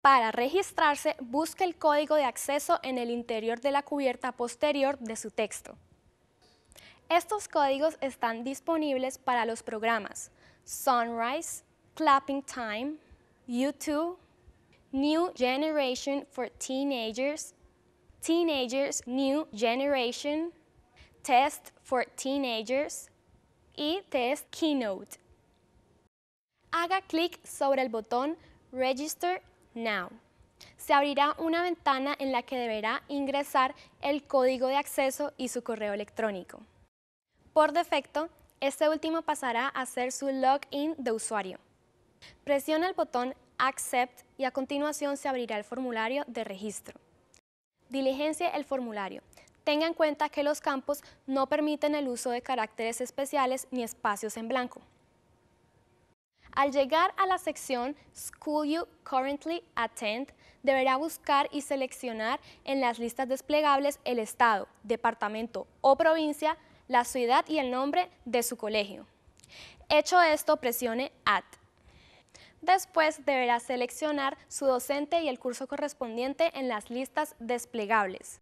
Para registrarse, busque el código de acceso en el interior de la cubierta posterior de su texto. Estos códigos están disponibles para los programas Sunrise, Clapping Time, YouTube, New Generation for Teenagers, Teenagers New Generation, Test for Teenagers y Test Keynote. Haga clic sobre el botón Register Now. Se abrirá una ventana en la que deberá ingresar el código de acceso y su correo electrónico. Por defecto, este último pasará a ser su login de usuario. Presiona el botón Accept y a continuación se abrirá el formulario de registro. Diligencia el formulario. Tenga en cuenta que los campos no permiten el uso de caracteres especiales ni espacios en blanco. Al llegar a la sección School You Currently Attend, deberá buscar y seleccionar en las listas desplegables el estado, departamento o provincia, la ciudad y el nombre de su colegio. Hecho esto, presione Add. Después deberá seleccionar su docente y el curso correspondiente en las listas desplegables.